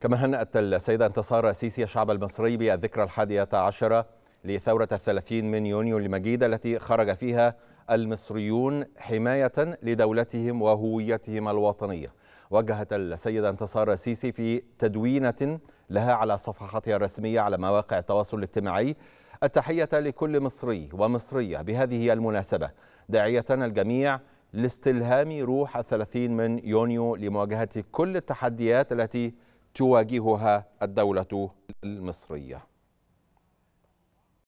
كما هنأت السيدة انتصار السيسي الشعب المصري بالذكرى الحادية عشرة لثورة الثلاثين من يونيو المجيدة التي خرج فيها المصريون حماية لدولتهم وهويتهم الوطنية وجهت السيدة انتصار السيسي في تدوينة لها على صفحتها الرسمية على مواقع التواصل الاجتماعي التحية لكل مصري ومصرية بهذه المناسبة داعية الجميع لاستلهام روح الثلاثين من يونيو لمواجهة كل التحديات التي تواجهها الدولة المصرية